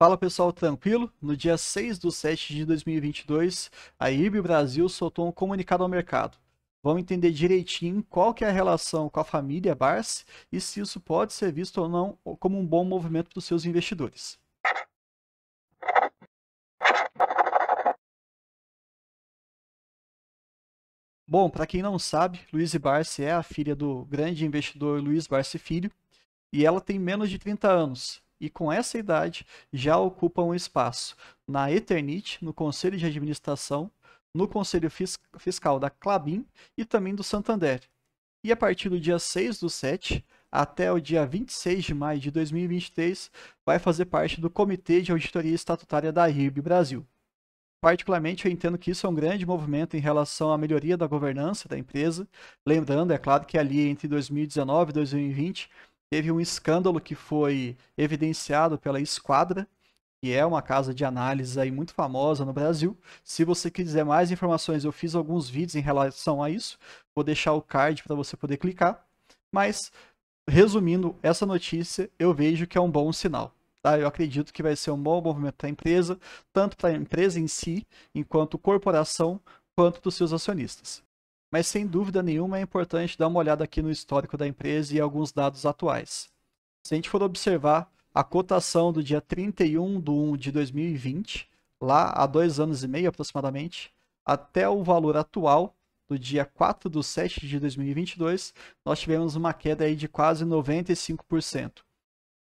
Fala pessoal, tranquilo? No dia 6 de 7 de 2022, a IB Brasil soltou um comunicado ao mercado. Vamos entender direitinho qual que é a relação com a família Barsi e se isso pode ser visto ou não como um bom movimento para os seus investidores. Bom, para quem não sabe, Luiz Barsi é a filha do grande investidor Luiz Barsi Filho e ela tem menos de 30 anos e com essa idade já ocupa um espaço na Eternit, no Conselho de Administração, no Conselho Fis Fiscal da Clabin e também do Santander. E a partir do dia 6 do 7 até o dia 26 de maio de 2023, vai fazer parte do Comitê de Auditoria Estatutária da IRB Brasil. Particularmente, eu entendo que isso é um grande movimento em relação à melhoria da governança da empresa. Lembrando, é claro, que ali entre 2019 e 2020 teve um escândalo que foi evidenciado pela Esquadra, que é uma casa de análise aí muito famosa no Brasil. Se você quiser mais informações, eu fiz alguns vídeos em relação a isso. Vou deixar o card para você poder clicar. Mas, resumindo essa notícia, eu vejo que é um bom sinal. Tá? Eu acredito que vai ser um bom movimento para a empresa, tanto para a empresa em si, enquanto corporação, quanto para os seus acionistas mas sem dúvida nenhuma é importante dar uma olhada aqui no histórico da empresa e alguns dados atuais. Se a gente for observar a cotação do dia 31 de 1 de 2020, lá há dois anos e meio aproximadamente, até o valor atual do dia 4 de 7 de 2022, nós tivemos uma queda aí de quase 95%.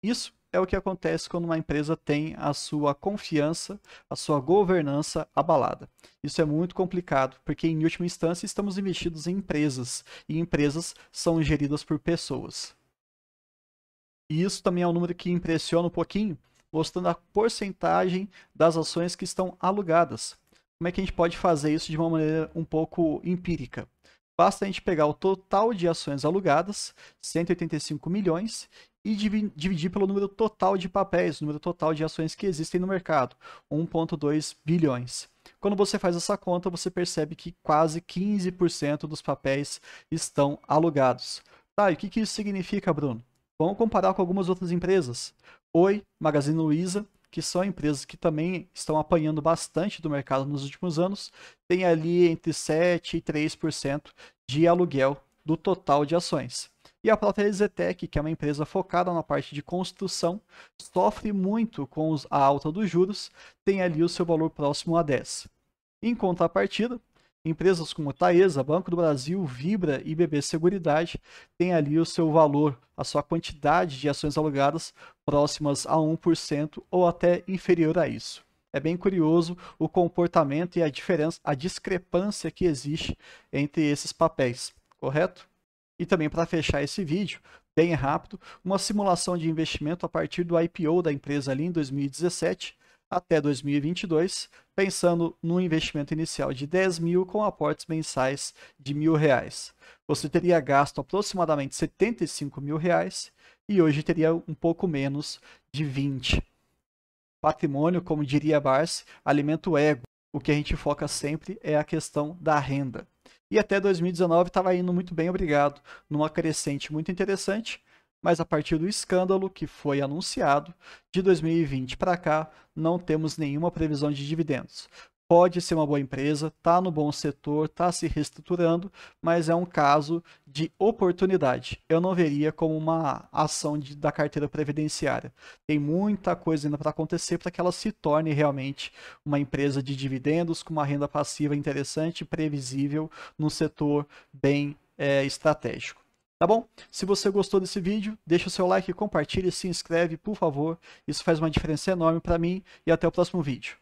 Isso é o que acontece quando uma empresa tem a sua confiança, a sua governança abalada. Isso é muito complicado, porque em última instância estamos investidos em empresas, e empresas são geridas por pessoas. E isso também é um número que impressiona um pouquinho, mostrando a porcentagem das ações que estão alugadas. Como é que a gente pode fazer isso de uma maneira um pouco empírica? Basta a gente pegar o total de ações alugadas, 185 milhões, e dividir pelo número total de papéis, número total de ações que existem no mercado, 1.2 bilhões. Quando você faz essa conta, você percebe que quase 15% dos papéis estão alugados. Tá, e o que, que isso significa, Bruno? Vamos comparar com algumas outras empresas. Oi, Magazine Luiza, que são empresas que também estão apanhando bastante do mercado nos últimos anos, tem ali entre 7% e 3% de aluguel do total de ações. E a própria Zetec, que é uma empresa focada na parte de construção, sofre muito com a alta dos juros, tem ali o seu valor próximo a 10. Em contrapartida, empresas como Taesa, Banco do Brasil, Vibra e BB Seguridade têm ali o seu valor, a sua quantidade de ações alugadas próximas a 1% ou até inferior a isso. É bem curioso o comportamento e a diferença, a discrepância que existe entre esses papéis, correto? E também para fechar esse vídeo, bem rápido, uma simulação de investimento a partir do IPO da empresa ali em 2017 até 2022, pensando num investimento inicial de 10 mil com aportes mensais de mil reais. Você teria gasto aproximadamente 75 mil reais e hoje teria um pouco menos de 20. Patrimônio, como diria Barsi, alimenta o ego. O que a gente foca sempre é a questão da renda e até 2019 estava indo muito bem, obrigado, numa crescente muito interessante, mas a partir do escândalo que foi anunciado, de 2020 para cá, não temos nenhuma previsão de dividendos pode ser uma boa empresa, está no bom setor, está se reestruturando, mas é um caso de oportunidade. Eu não veria como uma ação de, da carteira previdenciária. Tem muita coisa ainda para acontecer para que ela se torne realmente uma empresa de dividendos com uma renda passiva interessante, previsível, num setor bem é, estratégico. Tá bom? Se você gostou desse vídeo, deixa o seu like, compartilha, se inscreve, por favor. Isso faz uma diferença enorme para mim e até o próximo vídeo.